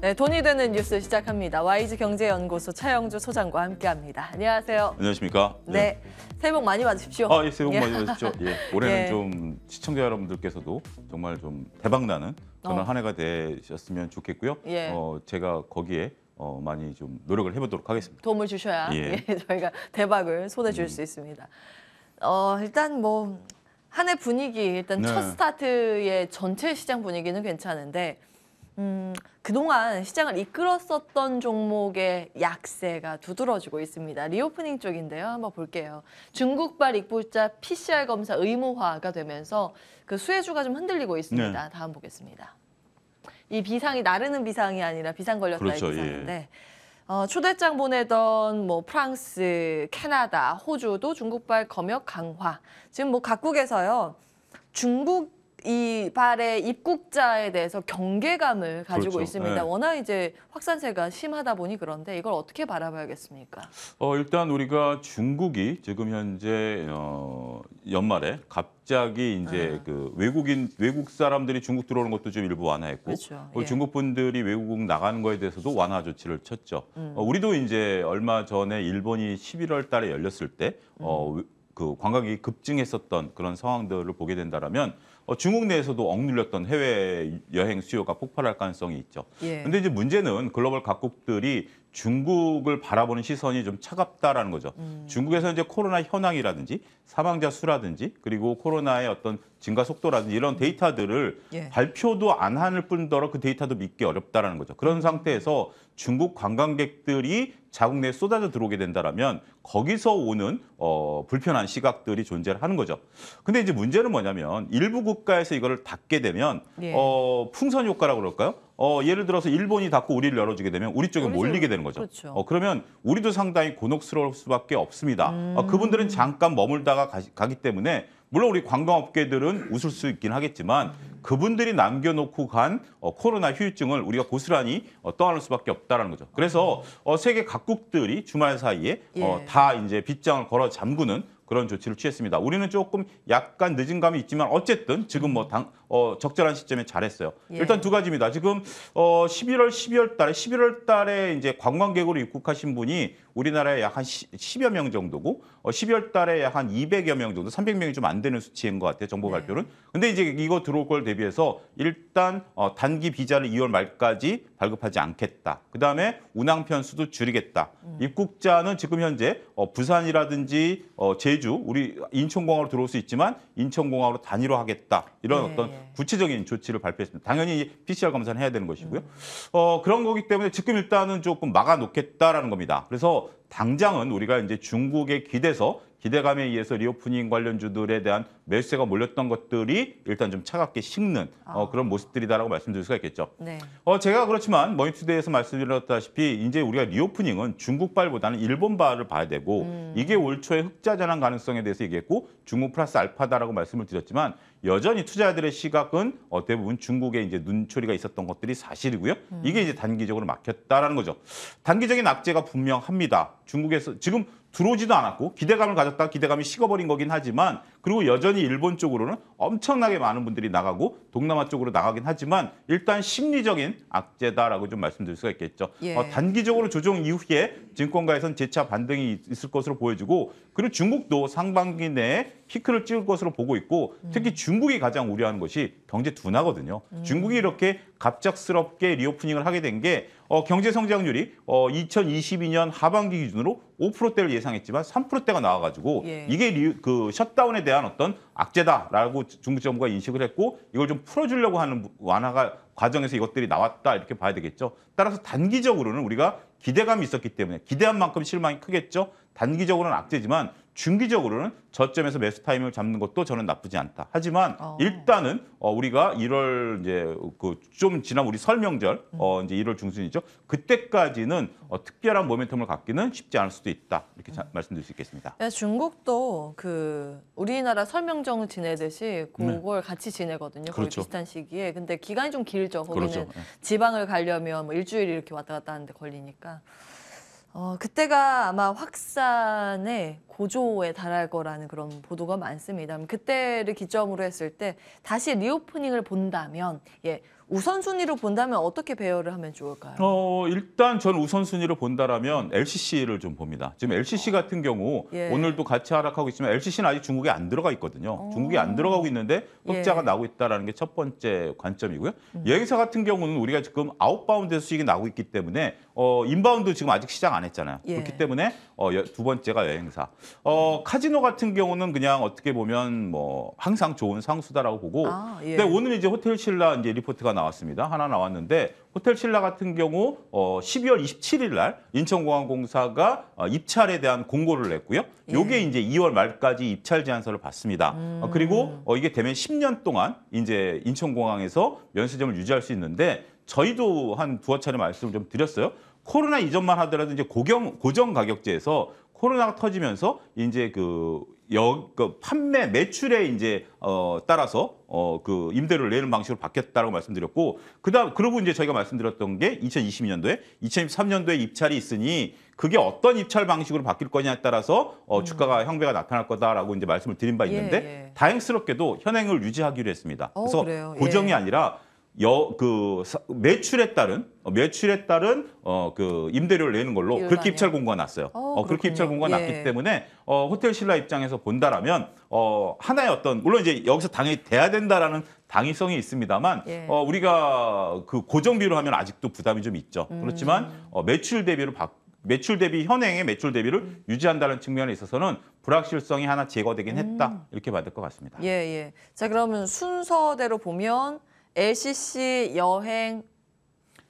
네, 돈이 되는 뉴스 시작합니다. YG 경제연구소 차영주 소장과 함께합니다. 안녕하세요. 안녕하십니까? 네. 네. 새해 복 많이 받으십시오. 아, 예, 새해 복 예. 많이 받으십시오. 예. 올해는 예. 좀 시청자 여러분들께서도 정말 좀 대박 나는 그런 어. 한 해가 되셨으면 좋겠고요. 예. 어, 제가 거기에 어, 많이 좀 노력을 해보도록 하겠습니다. 도움을 주셔야 예. 저희가 대박을 손에 줄수 음. 있습니다. 어, 일단 뭐 한해 분위기 일단 네. 첫 스타트의 전체 시장 분위기는 괜찮은데 음, 그동안 시장을 이끌었었던 종목의 약세가 두드러지고 있습니다. 리오프닝 쪽인데요. 한번 볼게요. 중국발 입국자 PCR 검사 의무화가 되면서 그 수혜주가 좀 흔들리고 있습니다. 네. 다음 보겠습니다. 이 비상이 나르는 비상이 아니라 비상 걸렸다 그렇죠, 이비상데 예. 어, 초대장 보내던 뭐 프랑스, 캐나다, 호주도 중국발 검역 강화. 지금 뭐 각국에서요. 중국 이 발의 입국자에 대해서 경계감을 가지고 그렇죠. 있습니다. 네. 워낙 이제 확산세가 심하다 보니 그런데 이걸 어떻게 바라봐야겠습니까? 어, 일단 우리가 중국이 지금 현재 어, 연말에 갑자기 이제 아. 그 외국인 외국 사람들이 중국 들어오는 것도 좀 일부 완화했고 그렇죠. 예. 중국 분들이 외국 나가는 거에 대해서도 완화 조치를 쳤죠. 음. 어, 우리도 이제 얼마 전에 일본이 11월 달에 열렸을 때 어, 음. 그 관광객이 급증했었던 그런 상황들을 보게 된다라면 어, 중국 내에서도 억눌렸던 해외 여행 수요가 폭발할 가능성이 있죠. 그런데 예. 이제 문제는 글로벌 각국들이 중국을 바라보는 시선이 좀 차갑다라는 거죠. 음. 중국에서 이제 코로나 현황이라든지 사망자 수라든지 그리고 코로나의 어떤 증가 속도라든지 이런 데이터들을 예. 발표도 안 하는 뿐더러 그 데이터도 믿기 어렵다라는 거죠. 그런 상태에서 중국 관광객들이 자국 내에 쏟아져 들어오게 된다면 거기서 오는 어, 불편한 시각들이 존재를 하는 거죠. 근데 이제 문제는 뭐냐면 일부 국가에서 이거를 닫게 되면 예. 어, 풍선 효과라고 그럴까요? 어, 예를 들어서 일본이 닫고 우리를 열어주게 되면 우리 쪽에 몰리게 되는 거죠. 그렇죠. 어, 그러면 우리도 상당히 곤혹스러울 수밖에 없습니다. 어, 음. 어, 그분들은 잠깐 머물다가 가, 가기 때문에 물론 우리 관광업계들은 웃을 수 있긴 하겠지만 그분들이 남겨놓고 간 어, 코로나 휴유증을 우리가 고스란히 어, 떠안을 수밖에 없다는 거죠. 그래서 어, 세계 각국들이 주말 사이에 어, 예. 다 이제 빗장을 걸어 잠그는 그런 조치를 취했습니다. 우리는 조금 약간 늦은 감이 있지만 어쨌든 지금 뭐 당, 어, 적절한 시점에 잘했어요. 예. 일단 두 가지입니다. 지금 어, 11월, 12월 달에 11월 달에 이제 관광객으로 입국하신 분이 우리나라에 약 한 10여 명 정도고 어 12월 달에 한 200여 명 정도, 300명이 좀 안 되는 수치인 것 같아요. 정보 네. 발표는. 네. 근데 이제 이거 들어올 걸 대비해서 일단 어 단기 비자를 2월 말까지 발급하지 않겠다. 그다음에 운항 편수도 줄이겠다. 음. 입국자는 지금 현재 어 부산이라든지 어 제주, 우리 인천공항으로 들어올 수 있지만 인천공항으로 단위로하겠다 이런 네. 어떤 예. 구체적인 조치를 발표했습니다. 당연히 PCR 검사는 해야 되는 것이고요. 음. 어 그런 거기 때문에 지금 일단은 조금 막아 놓겠다라는 겁니다. 그래서 당장은 우리가 이제 중국의 기대서 기대감에 의해서 리오프닝 관련주들에 대한 매수세가 몰렸던 것들이 일단 좀 차갑게 식는 어, 아. 그런 모습들이다라고 말씀드릴 수가 있겠죠. 네. 어, 제가 그렇지만 머니투데이에서 말씀드렸다시피 이제 우리가 리오프닝은 중국발보다는 일본발을 봐야 되고 음. 이게 올 초에 흑자 전환 가능성에 대해서 얘기했고 중국 플러스 알파다라고 말씀을 드렸지만 여전히 투자자들의 시각은 어, 대부분 중국에 이제 눈초리가 있었던 것들이 사실이고요. 음. 이게 이제 단기적으로 막혔다라는 거죠. 단기적인 악재가 분명합니다. 중국에서 지금 들어오지도 않았고 기대감을 가졌다 기대감이 식어버린 거긴 하지만 그리고 여전히 일본 쪽으로는 엄청나게 많은 분들이 나가고 동남아 쪽으로 나가긴 하지만 일단 심리적인 악재다라고 좀 말씀드릴 수가 있겠죠. 예. 어, 단기적으로 조정 이후에 증권가에선 재차 반등이 있을 것으로 보여지고 그리고 중국도 상반기 내에 피크를 찍을 것으로 보고 있고 음. 특히 중국이 가장 우려하는 것이 경제 둔화거든요. 음. 중국이 이렇게 갑작스럽게 리오프닝을 하게 된 게 어, 경제 성장률이 어, 2022년 하반기 기준으로 5%대를 예상했지만 3%대가 나와가지고 예. 이게 리, 그 셧다운에 대한 어떤 악재다라고 중국 정부가 인식을 했고 이걸 좀 풀어주려고 하는 완화가 과정에서 이것들이 나왔다 이렇게 봐야 되겠죠. 따라서 단기적으로는 우리가 기대감이 있었기 때문에 기대한 만큼 실망이 크겠죠. 단기적으로는 악재지만 중기적으로는 저점에서 매수 타이밍을 잡는 것도 저는 나쁘지 않다. 하지만 어. 일단은 어, 우리가 1월 이제 그 좀 지난 우리 설 명절 어, 음. 이제 1월 중순이죠. 그때까지는 어, 특별한 모멘텀을 갖기는 쉽지 않을 수도 있다. 이렇게 자, 음. 말씀드릴 수 있겠습니다. 야, 중국도 그 우리나라 설 명절을 지내듯이 네. 그걸 네. 같이 지내거든요. 그렇죠. 비슷한 시기에. 근데 기간이 좀 길죠. 거기는 그렇죠. 네. 지방을 가려면 뭐 일주일 이렇게 왔다 갔다 하는데 걸리니까. 어, 그때가 아마 확산의 고조에 달할 거라는 그런 보도가 많습니다. 그때를 기점으로 했을 때 다시 리오프닝을 본다면 예, 우선순위로 본다면 어떻게 배열을 하면 좋을까요? 어, 일단 전 우선순위로 본다라면 LCC를 좀 봅니다. 지금 LCC 어. 같은 경우 예. 오늘도 같이 하락하고 있지만 LCC는 아직 중국에 안 들어가 있거든요. 어. 중국이 안 들어가고 있는데 흑자가 예. 나고 있다는 게 첫 번째 관점이고요. 음. 여행사 같은 경우는 우리가 지금 아웃바운드에서 수익이 나고 있기 때문에 어, 인바운드 지금 아직 시작 안 했잖아요. 예. 그렇기 때문에 어, 두 번째가 여행사. 어, 카지노 같은 경우는 그냥 어떻게 보면 뭐 항상 좋은 상수다라고 보고. 아, 예. 근데 오늘 이제 호텔 신라 이제 리포트가 나왔습니다. 하나 나왔는데 호텔 신라 같은 경우 어, 12월 27일 날 인천공항공사가 어, 입찰에 대한 공고를 냈고요. 예. 요게 예. 이제 2월 말까지 입찰 제안서를 받습니다. 어, 음. 어, 그리고 어, 이게 되면 10년 동안 이제 인천공항에서 면세점을 유지할 수 있는데 저희도 한 두어 차례 말씀을 좀 드렸어요. 코로나 이전만 하더라도 이제 고경, 고정 가격제에서 코로나가 터지면서 이제 그 여, 그 판매 매출에 이제 어 따라서 어 그 임대료를 내는 방식으로 바뀌었다라고 말씀드렸고 그다음 그러고 이제 저희가 말씀드렸던 게2 0 2 0년도에 2023년도에 입찰이 있으니 그게 어떤 입찰 방식으로 바뀔 거냐에 따라서 어 음. 주가가 형배가 나타날 거다라고 이제 말씀을 드린 바 있는데 예, 예. 다행스럽게도 현행을 유지하기로 했습니다. 오, 어, 그래서 그래요? 고정이 예. 아니라 여, 그 매출에 따른 어, 매출에 따른 어, 그 임대료를 내는 걸로 그렇게 입찰 공고가 났어요. 어, 어, 그렇게 입찰 공고가 예. 났기 때문에 어, 호텔 신라 입장에서 본다라면 어, 하나의 어떤 물론 이제 여기서 당연히 돼야 된다라는 당위성이 있습니다만 예. 어, 우리가 그 고정비로 하면 아직도 부담이 좀 있죠. 음. 그렇지만 어, 매출 대비로 바, 매출 대비 현행의 매출 대비를 음. 유지한다는 측면에 있어서는 불확실성이 하나 제거되긴 했다 음. 이렇게 받을 것 같습니다. 예, 예. 자, 그러면 순서대로 보면 LCC 여행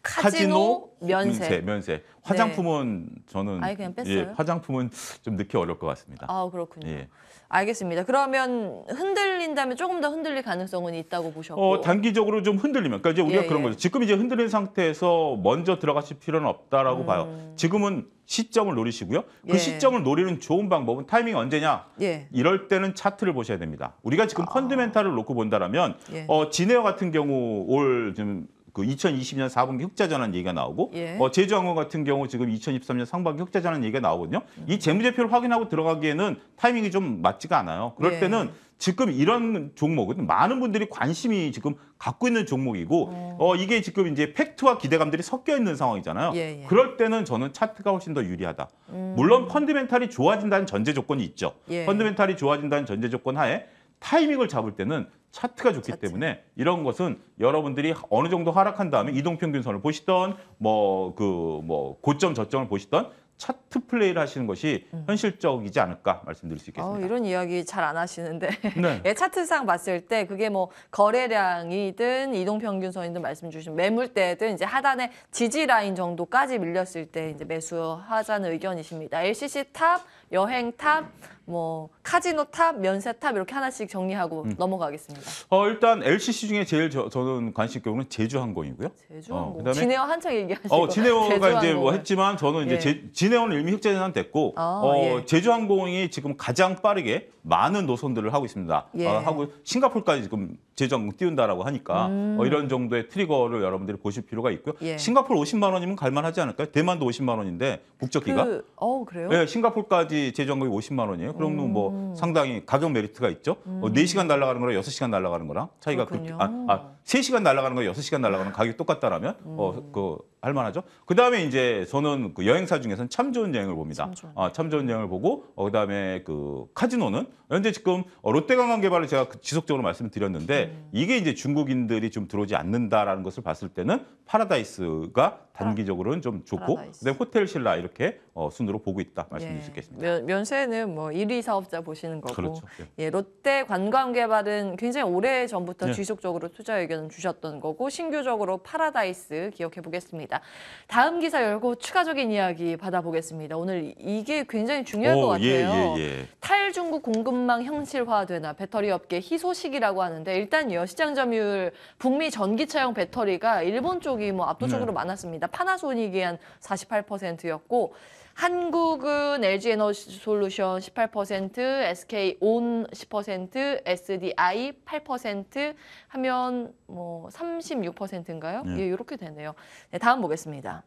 카지노, 카지노 면세. 음, 면세. 면세. 화장품은 네. 저는 아예 그냥 예, 뺐어요? 예, 화장품은 좀 늦게 어려울 것 같습니다. 아 그렇군요. 예. 알겠습니다. 그러면 흔들린다면 조금 더 흔들릴 가능성은 있다고 보셨고. 어, 단기적으로 좀 흔들리면. 그러니까 이제 우리가 예, 그런 예. 거죠. 지금 이제 흔들린 상태에서 먼저 들어가실 필요는 없다라고 음. 봐요. 지금은 시점을 노리시고요. 그 예. 시점을 노리는 좋은 방법은 타이밍 언제냐? 예. 이럴 때는 차트를 보셔야 됩니다. 우리가 지금 아. 펀드멘탈을 놓고 본다라면 예. 어, 진에어 같은 경우 올 지금 그2 0 2 0년 4분기 흑자 전환 얘기가 나오고 예. 어, 제주항공 같은 경우 지금 2023년 상반기 흑자 전환 얘기가 나오거든요. 음. 이 재무제표를 확인하고 들어가기에는 타이밍이 좀 맞지가 않아요. 그럴 예. 때는 지금 이런 종목은 많은 분들이 관심이 지금 갖고 있는 종목이고 오. 어. 어, 이게 지금 이제 팩트와 기대감들이 섞여 있는 상황이잖아요. 예, 예. 그럴 때는 저는 차트가 훨씬 더 유리하다. 음. 물론 펀드멘탈이 좋아진다는 전제 조건이 있죠. 예. 펀드멘탈이 좋아진다는 전제 조건 하에 타이밍을 잡을 때는 차트가 좋기 차트. 때문에 이런 것은 여러분들이 어느 정도 하락한 다음에 이동평균선을 보시던 뭐 그뭐 그뭐 고점 저점을 보시던 차트 플레이를 하시는 것이 음. 현실적이지 않을까 말씀드릴 수 있겠습니다. 어, 이런 이야기 잘 안 하시는데 네. 예, 차트상 봤을 때 그게 뭐 거래량이든 이동평균선이든 말씀 주신 매물대든 이제 하단에 지지 라인 정도까지 밀렸을 때 이제 매수하자는 의견이십니다. LCC 탑, 여행 탑, 뭐 카지노 탑, 면세 탑 이렇게 하나씩 정리하고 음. 넘어가겠습니다. 어, 일단 LCC 중에 제일 저, 저는 관심 경우는 제주항공이고요. 제주항공. 어, 그다음에 진해원 한창 얘기하시고. 어, 진해원가 이제 뭐 했지만 저는 이제 예. 제, 진해원은 이미 흑재는 됐고 아, 어, 예. 제주항공이 지금 가장 빠르게 많은 노선들을 하고 있습니다. 예. 어, 하고 싱가폴까지 지금 제주항공 띄운다라고 하니까 음. 어, 이런 정도의 트리거를 여러분들이 보실 필요가 있고요. 예. 싱가폴 50만 원이면 갈만하지 않을까요? 대만도 50만 원인데 국적기가. 그, 어, 그래요? 네, 예, 싱가폴까지 제주항공이 50만 원이에요. 거잖아요. 그럼 뭐 음. 뭐 상당히 가격 메리트가 있죠. 뭐 네 음. 어, 4시간 날아가는 거랑 6시간 날아가는 거랑 차이가 그 그렇게 아, 아 3시간 날아가는 거 6시간 날아가는 가격 이 똑같다라면 어, 음. 어, 그 할만하죠. 그 다음에 이제 저는 그 여행사 중에서는 참 좋은 여행을 봅니다. 참 좋은, 아, 참 좋은 여행을 보고 어, 그다음에 그 카지노는 현재 지금 어, 롯데관광 개발을 제가 그 지속적으로 말씀드렸는데 음. 이게 이제 중국인들이 좀 들어오지 않는다라는 것을 봤을 때는 파라다이스가 단기적으로는 좀 좋고 그다음 호텔 신라 이렇게 어, 순으로 보고 있다 말씀드릴 예. 수 있겠습니다. 면, 면세는 뭐 1위 사업자 보시는 거고 그렇죠. 예. 예, 롯데 관광 개발은 굉장히 오래 전부터 예. 지속적으로 투자 의견을 주셨던 거고 신규적으로 파라다이스 기억해 보겠습니다. 있습니다. 다음 기사 열고 추가적인 이야기 받아보겠습니다. 오늘 이게 굉장히 중요할 오, 것 예, 예, 같아요. 예, 예, 예. 탈중국 공급망 현실화되나 배터리 업계 희소식이라고 하는데 일단 여시장 점유율 북미 전기차용 배터리가 일본 쪽이 뭐 압도적으로 네. 많았습니다. 파나소닉이 한 48%였고 한국은 LG 에너지 솔루션 18%, SK 온 10%, SDI 8% 하면 뭐 36%인가요? 네. 예, 이렇게 되네요. 네, 다음 보겠습니다.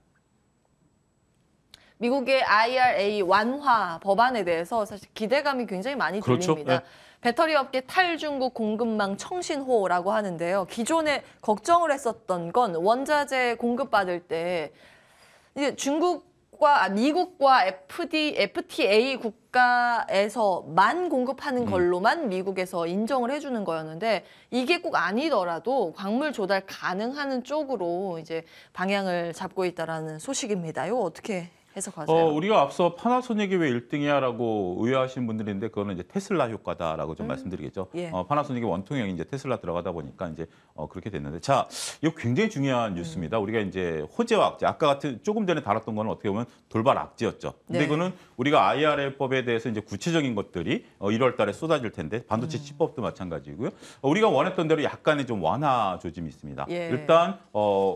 미국의 IRA 완화 법안에 대해서 사실 기대감이 굉장히 많이 그렇죠? 들립니다. 네. 배터리 업계 탈중국 공급망 청신호라고 하는데요. 기존에 걱정을 했었던 건 원자재 공급받을 때 이제 중국 미국과 아, 미국과 FD, FTA 국가에서만 공급하는 음. 걸로만 미국에서 인정을 해주는 거였는데 이게 꼭 아니더라도 광물 조달 가능하는 쪽으로 이제 방향을 잡고 있다라는 소식입니다. 이거 어떻게 해석하세요? 어, 우리가 앞서 파나소닉이 왜 1등이야라고 의아하시는 분들인데 그거는 이제 테슬라 효과다라고 좀 음. 말씀드리겠죠. 예. 어, 파나소닉이 원통형이 이제 테슬라 들어가다 보니까 이제 어, 그렇게 됐는데 자, 이거 굉장히 중요한 음. 뉴스입니다. 음. 우리가 이제 호재와 악재 아까 같은 조금 전에 다뤘던 거는 어떻게 보면 돌발 악재였죠. 근데 네. 이거는 우리가 IRA법에 대해서 이제 구체적인 것들이 어, 1월 달에 쏟아질 텐데 반도체 칩법도 음. 마찬가지고요. 어, 우리가 원했던 대로 약간의 좀 완화 조짐이 있습니다. 예. 일단 어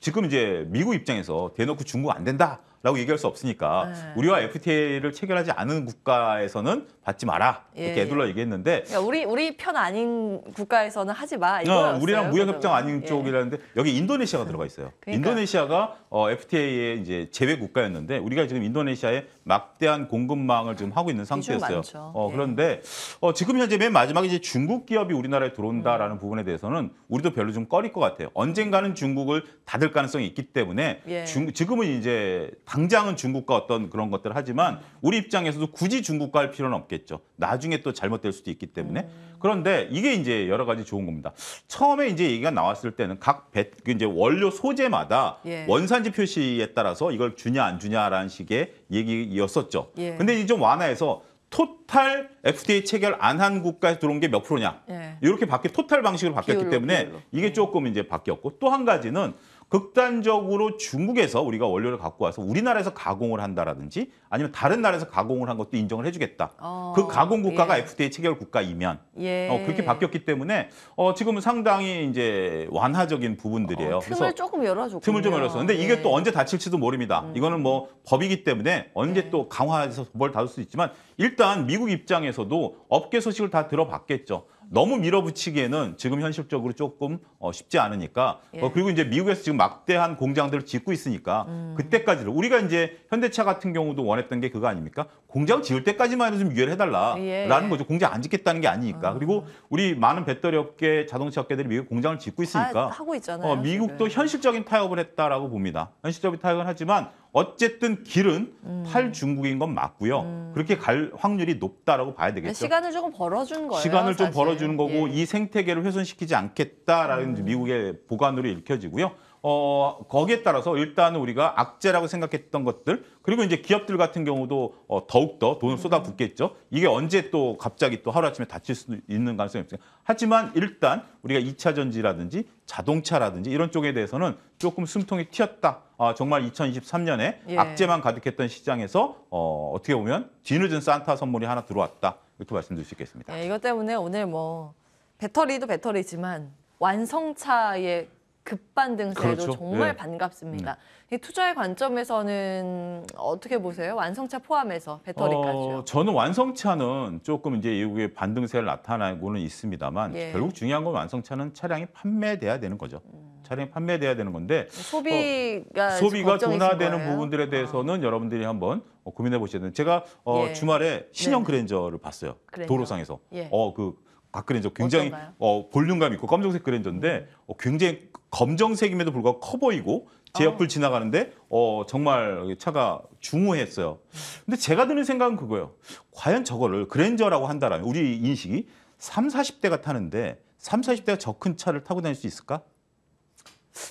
지금 이제 미국 입장에서 대놓고 중국 안 된다. 라고 얘기할 수 없으니까 네. 우리와 FTA를 체결하지 않은 국가에서는 받지 마라 예, 이렇게 예, 애둘러 예. 얘기했는데 그러니까 우리 우리 편 아닌 국가에서는 하지 마 이거 어, 우리랑 무역협정 아닌 예. 쪽이라는데 여기 인도네시아가 들어가 있어요. 그러니까. 인도네시아가 어, FTA의 이제 제외 국가였는데 우리가 지금 인도네시아에 막대한 공급망을 지금 하고 있는 상태였어요. 어, 예. 그런데 어, 지금 현재 맨 마지막에 이제 중국 기업이 우리나라에 들어온다라는 음. 부분에 대해서는 우리도 별로 좀 꺼릴 것 같아요. 언젠가는 중국을 닫을 가능성이 있기 때문에 예. 중, 지금은 이제 당장은 중국과 어떤 그런 것들 을 하지만 우리 입장에서도 굳이 중국과 할 필요는 없겠죠. 나중에 또 잘못될 수도 있기 때문에. 그런데 이게 이제 여러 가지 좋은 겁니다. 처음에 이제 얘기가 나왔을 때는 각 배, 그 이제 원료 소재마다 예. 원산지 표시에 따라서 이걸 주냐 안 주냐라는 식의 얘기였었죠. 예. 근데 이제 좀 완화해서 토탈 f t a 체결 안 한 국가에서 들어온 게 몇 프로냐. 예. 이렇게 바뀌 토탈 방식으로 바뀌었기 비율 때문에 비율로. 이게 예. 조금 이제 바뀌었고 또 한 가지는 극단적으로 중국에서 우리가 원료를 갖고 와서 우리나라에서 가공을 한다라든지 아니면 다른 나라에서 가공을 한 것도 인정을 해주겠다. 어, 그 가공 국가가 예. FTA 체결 국가이면 예. 어, 그렇게 바뀌었기 때문에 어, 지금은 상당히 이제 완화적인 부분들이에요. 어, 틈을 조금 열어줬고 틈을 좀 열었어. 근데 이게 예. 또 언제 다칠지도 모릅니다. 음. 이거는 뭐 법이기 때문에 언제 예. 또 강화해서 법 다룰 수 있지만 일단 미국 입장에서도 업계 소식을 다 들어봤겠죠. 너무 밀어붙이기에는 지금 현실적으로 조금 어, 쉽지 않으니까 예. 어, 그리고 이제 미국에서 지금 막대한 공장들을 짓고 있으니까 음. 그때까지를 우리가 이제 현대차 같은 경우도 원했던 게 그거 아닙니까? 공장 지을 때까지만 해도 좀 유예를 해달라라는 예. 거죠. 공장 안 짓겠다는 게 아니니까. 음. 그리고 우리 많은 배터리 업계, 자동차 업계들이 미국 공장을 짓고 있으니까 하고 있잖아요. 어, 미국도 지금. 현실적인 타협을 했다라고 봅니다. 현실적인 타협은 하지만 어쨌든 길은 음. 팔중국인 건 맞고요. 음. 그렇게 갈 확률이 높다라고 봐야 되겠죠. 시간을 조금 벌어준 거예요. 시간을 사실. 좀 벌어주는 거고 예. 이 생태계를 훼손시키지 않겠다라는 음. 미국의 보관으로 읽혀지고요. 어, 거기에 따라서 일단 우리가 악재라고 생각했던 것들 그리고 이제 기업들 같은 경우도 어, 더욱더 돈을 음. 쏟아붓겠죠. 이게 언제 또 갑자기 또 하루아침에 다칠 수 있는 가능성이 있어요. 하지만 일단 우리가 2차 전지라든지 자동차라든지 이런 쪽에 대해서는 조금 숨통이 튀었다. 아, 정말 2023년에 예. 악재만 가득했던 시장에서 어, 어떻게 보면 뒤늦은 산타 선물이 하나 들어왔다. 이렇게 말씀드릴 수 있겠습니다. 예, 이것 때문에 오늘 뭐 배터리도 배터리지만 완성차의 급반등세도 그렇죠. 정말 네. 반갑습니다. 음. 이 투자의 관점에서는 어떻게 보세요? 완성차 포함해서 배터리까지요. 어, 저는 완성차는 조금 이제 미국의 반등세를 나타내고는 있습니다만 예. 결국 중요한 건 완성차는 차량이 판매돼야 되는 거죠. 음. 차량이 판매돼야 되는 건데 소비가 어, 소비가 둔화되는 부분들에 아. 대해서는 아. 여러분들이 한번 어, 고민해 보시는 제가 어, 예. 주말에 신형 네. 그랜저를 봤어요. 그랜저. 도로상에서. 예. 어그 바그랜저 아, 굉장히 어떤가 어, 볼륨감 있고 검정색 그랜저인데 음. 어, 굉장히 검정색임에도 불구하고 커 보이고 제 어. 옆을 지나가는데 어, 정말 차가 중후했어요. 근데 제가 드는 생각은 그거예요. 과연 저거를 그랜저라고 한다라면 우리 인식이 3, 40대가 타는데 3, 40대가 저 큰 차를 타고 다닐 수 있을까?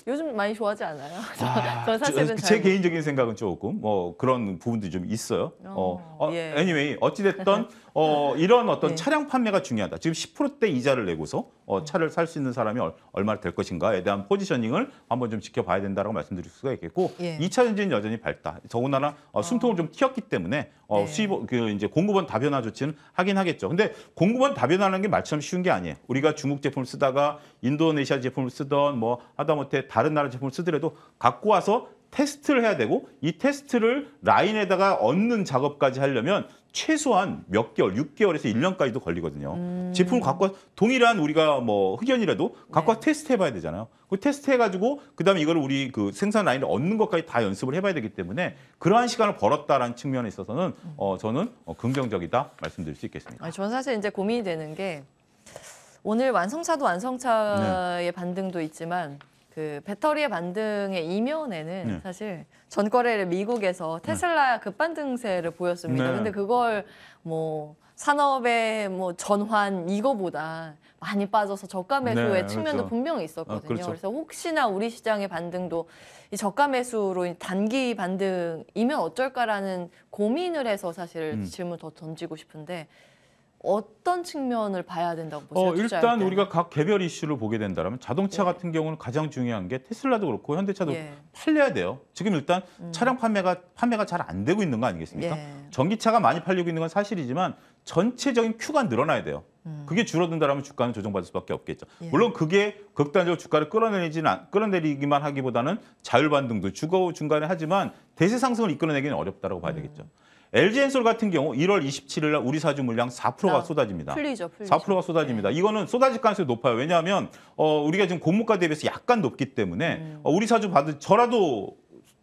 요즘 많이 좋아하지 않아요? 아, 저, 사실은 제, 제 개인적인 생각은 조금 뭐 그런 부분도 좀 있어요. 어, 어, 어 예. anyway 어찌 됐던 어, 이런 어떤 예. 차량 판매가 중요하다. 지금 10%대 이자를 내고서 어, 차를 살 수 있는 사람이 얼, 마나될 것인가에 대한 포지셔닝을 한번 좀 지켜봐야 된다라고 말씀드릴 수가 있겠고 2차 예. 전지는 여전히 밝다. 더군다나 어, 숨통을 어. 좀 튀었기 때문에 어, 네. 수입 그 이제 공급원 다변화 조치는 하긴 하겠죠. 근데 공급원 다변화라는 게 말처럼 쉬운 게 아니에요. 우리가 중국 제품을 쓰다가 인도네시아 제품을 쓰던 뭐 하다못해 다른 나라 제품을 쓰더라도 갖고 와서 테스트를 해야 되고 이 테스트를 라인에다가 얻는 작업까지 하려면 최소한 몇 개월, 6개월에서 1년까지도 걸리거든요. 음. 제품을 갖고 동일한 우리가 뭐 흑연이라도 갖고 네. 테스트 해봐야 되잖아요. 그 테스트 해가지고 그다음에 이걸 우리 그 생산 라인을 얻는 것까지 다 연습을 해봐야 되기 때문에 그러한 시간을 벌었다라는 측면에 있어서는 음. 어, 저는 어, 긍정적이다 말씀드릴 수 있겠습니다. 아, 저는 사실 이제 고민이 되는 게 오늘 완성차도 완성차의 네. 반등도 있지만 그 배터리의 반등의 이면에는 네. 사실 전거래를 미국에서 테슬라 네. 급반등세를 보였습니다. 네. 근데 그걸 뭐 산업의 뭐 전환 이거보다 많이 빠져서 저가 매수의 네, 측면도 그렇죠. 분명히 있었거든요. 어, 그렇죠. 그래서 혹시나 우리 시장의 반등도 이 저가 매수로 단기 반등이면 어쩔까라는 고민을 해서 사실 음. 질문 더 던지고 싶은데 어떤 측면을 봐야 된다고 어, 보세요? 어, 일단 우리가 각 개별 이슈를 보게 된다면 자동차 예. 같은 경우는 가장 중요한 게 테슬라도 그렇고 현대차도 예. 팔려야 돼요. 지금 일단 음. 차량 판매가 판매가 잘 안 되고 있는 거 아니겠습니까? 예. 전기차가 많이 팔리고 있는 건 사실이지만 전체적인 큐가 늘어나야 돼요. 음. 그게 줄어든다면 주가는 조정받을 수밖에 없겠죠. 예. 물론 그게 극단적으로 주가를 끌어내리지는 끌어내리기만 하기보다는 자율 반등도 주거 중간에 하지만 대세 상승을 이끌어내기는 어렵다고 봐야 음. 되겠죠. LG엔솔 같은 경우 1월 27일 날 우리 사주 물량 4%가 아, 쏟아집니다. 풀리죠, 풀리죠. 4%가 쏟아집니다. 네. 이거는 쏟아질 가능성이 높아요. 왜냐하면 어, 우리가 지금 고물가 대비해서 약간 높기 때문에 음. 어, 우리 사주 받은 저라도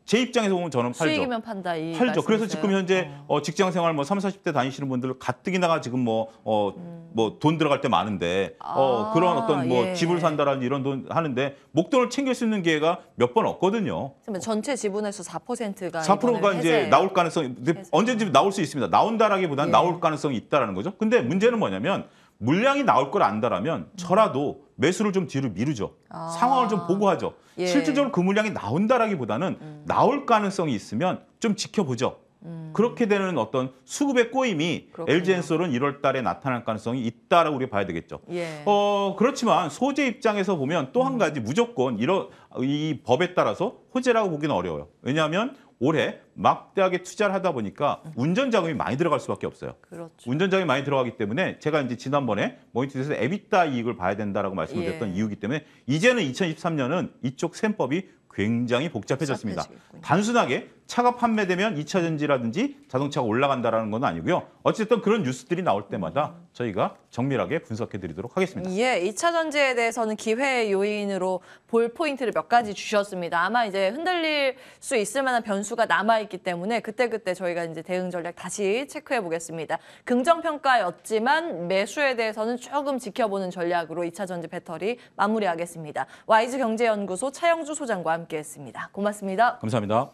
제 입장에서 보면 저는 팔죠. 수익이면 판다 이 팔죠. 말씀이세요? 그래서 지금 현재 어. 어. 직장 생활 뭐 3, 0 40대 다니시는 분들 가뜩이나가 지금 뭐어뭐돈 음. 들어갈 때 많은데 어, 아, 어 그런 어떤 뭐 예. 집을 산다라는 이런 돈 하는데 목돈을 챙길 수 있는 기회가 몇 번 없거든요. 그러면 전체 지분에서 4%가 4%가 이제 나올 가능성이 언제든지 나올 수 있습니다. 나온다라기보다는 예. 나올 가능성이 있다라는 거죠. 근데 문제는 뭐냐면 물량이 나올 걸 안다라면 저라도 매수를 좀 뒤로 미루죠. 아. 상황을 좀 보고 하죠. 예. 실질적으로 그 물량이 나온다라기보다는 음. 나올 가능성이 있으면 좀 지켜보죠. 음. 그렇게 되는 어떤 수급의 꼬임이 엘지엔솔은 1월 달에 나타날 가능성이 있다라고 우리가 봐야 되겠죠. 예. 어, 그렇지만 소재 입장에서 보면 또한 음. 가지 무조건 이러, 이 법에 따라서 호재라고 보기는 어려워요. 왜냐하면 올해 막대하게 투자를 하다 보니까 운전 자금이 많이 들어갈 수밖에 없어요. 그렇죠. 운전 자금이 많이 들어가기 때문에 제가 이제 지난번에 모니터에서 에비타 이익을 봐야 된다라고 말씀을 예. 드렸던 이유기 이 때문에 이제는 2023년은 이쪽 셈법이 굉장히 복잡해졌습니다. 단순하게 차가 판매되면 2차 전지라든지 자동차가 올라간다는건 아니고요. 어쨌든 그런 뉴스들이 나올 때마다 저희가 정밀하게 분석해 드리도록 하겠습니다. 예, 2차 전지에 대해서는 기회 요인으로 볼 포인트를 몇 가지 주셨습니다. 아마 이제 흔들릴 수 있을 만한 변수가 남아 있기 때문에 그때그때 저희가 이제 대응 전략 다시 체크해 보겠습니다. 긍정 평가였지만 매수에 대해서는 조금 지켜보는 전략으로 2차 전지 배터리 마무리하겠습니다. 와이즈 경제연구소 차영주 소장과 함께했습니다. 고맙습니다. 감사합니다.